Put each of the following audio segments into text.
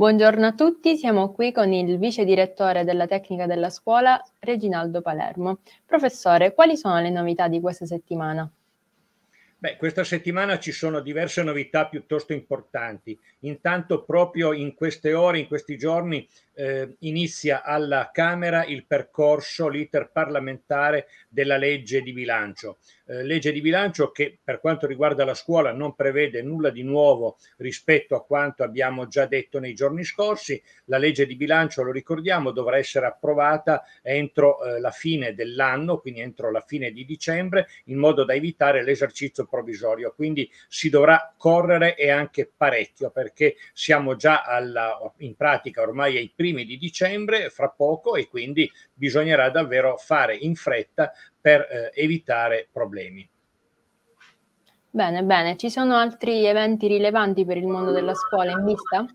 Buongiorno a tutti, siamo qui con il vice direttore della tecnica della scuola Reginaldo Palermo. Professore, quali sono le novità di questa settimana? Beh, questa settimana ci sono diverse novità piuttosto importanti. Intanto proprio in queste ore, in questi giorni, eh, inizia alla Camera il percorso, l'iter parlamentare della legge di bilancio. Eh, legge di bilancio che per quanto riguarda la scuola non prevede nulla di nuovo rispetto a quanto abbiamo già detto nei giorni scorsi. La legge di bilancio, lo ricordiamo, dovrà essere approvata entro eh, la fine dell'anno, quindi entro la fine di dicembre, in modo da evitare l'esercizio provvisorio. Quindi si dovrà correre e anche parecchio perché siamo già alla, in pratica ormai ai primi primi di dicembre, fra poco, e quindi bisognerà davvero fare in fretta per eh, evitare problemi. Bene, bene. Ci sono altri eventi rilevanti per il mondo della scuola in vista?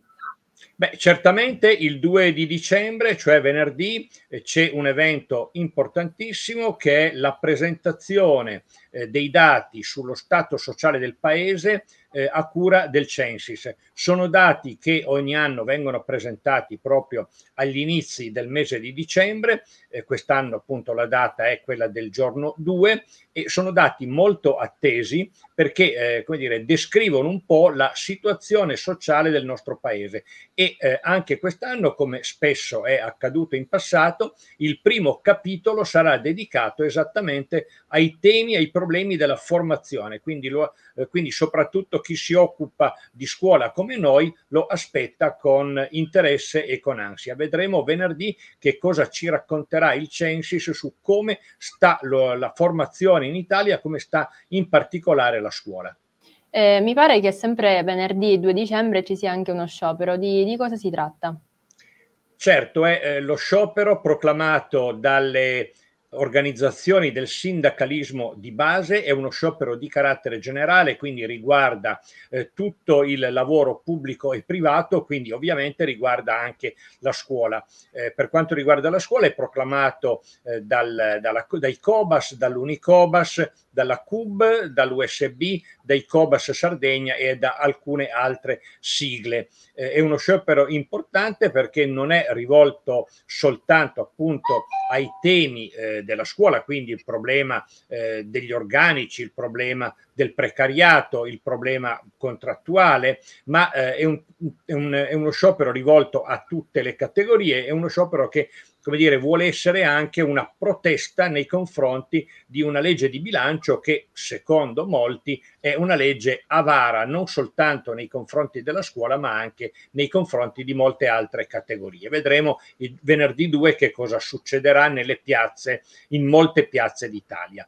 Beh, certamente il 2 di dicembre, cioè venerdì, eh, c'è un evento importantissimo che è la presentazione eh, dei dati sullo stato sociale del paese eh, a cura del Censis. Sono dati che ogni anno vengono presentati proprio agli inizi del mese di dicembre, eh, quest'anno appunto la data è quella del giorno 2 e sono dati molto attesi perché eh, come dire, descrivono un po' la situazione sociale del nostro paese e eh, anche quest'anno come spesso è accaduto in passato il primo capitolo sarà dedicato esattamente ai temi, ai problemi problemi della formazione, quindi, lo, eh, quindi soprattutto chi si occupa di scuola come noi lo aspetta con interesse e con ansia. Vedremo venerdì che cosa ci racconterà il Censis su come sta lo, la formazione in Italia, come sta in particolare la scuola. Eh, mi pare che sempre venerdì 2 dicembre ci sia anche uno sciopero. Di, di cosa si tratta? Certo, è eh, lo sciopero proclamato dalle organizzazioni del sindacalismo di base, è uno sciopero di carattere generale, quindi riguarda eh, tutto il lavoro pubblico e privato, quindi ovviamente riguarda anche la scuola. Eh, per quanto riguarda la scuola è proclamato eh, dal, dalla, dai COBAS, dall'Unicobas, dalla CUB, dall'USB, dai COBAS Sardegna e da alcune altre sigle. Eh, è uno sciopero importante perché non è rivolto soltanto appunto ai temi eh, della scuola, quindi il problema eh, degli organici, il problema del precariato, il problema contrattuale, ma eh, è, un, è, un, è uno sciopero rivolto a tutte le categorie, è uno sciopero che come dire, vuole essere anche una protesta nei confronti di una legge di bilancio che, secondo molti, è una legge avara non soltanto nei confronti della scuola, ma anche nei confronti di molte altre categorie. Vedremo il venerdì 2 che cosa succederà nelle piazze, in molte piazze d'Italia.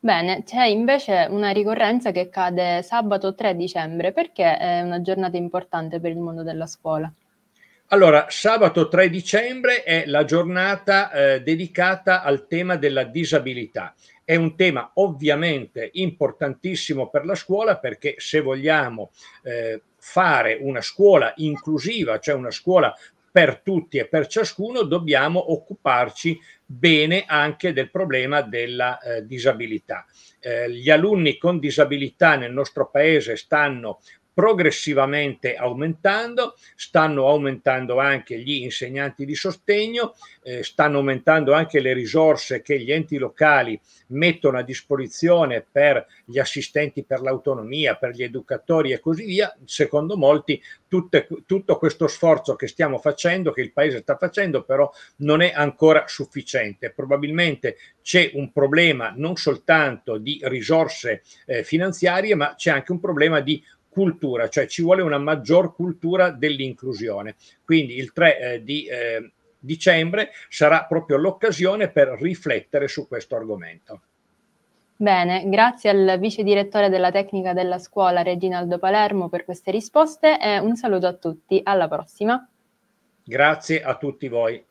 Bene, c'è invece una ricorrenza che cade sabato 3 dicembre, perché è una giornata importante per il mondo della scuola? Allora, sabato 3 dicembre è la giornata eh, dedicata al tema della disabilità. È un tema ovviamente importantissimo per la scuola perché se vogliamo eh, fare una scuola inclusiva, cioè una scuola per tutti e per ciascuno, dobbiamo occuparci bene anche del problema della eh, disabilità. Eh, gli alunni con disabilità nel nostro paese stanno progressivamente aumentando, stanno aumentando anche gli insegnanti di sostegno, eh, stanno aumentando anche le risorse che gli enti locali mettono a disposizione per gli assistenti per l'autonomia, per gli educatori e così via. Secondo molti tutte, tutto questo sforzo che stiamo facendo, che il Paese sta facendo, però non è ancora sufficiente. Probabilmente c'è un problema non soltanto di risorse eh, finanziarie, ma c'è anche un problema di cultura, cioè ci vuole una maggior cultura dell'inclusione. Quindi il 3 eh, di eh, dicembre sarà proprio l'occasione per riflettere su questo argomento. Bene, grazie al vice direttore della tecnica della scuola Reginaldo Palermo per queste risposte e un saluto a tutti, alla prossima. Grazie a tutti voi.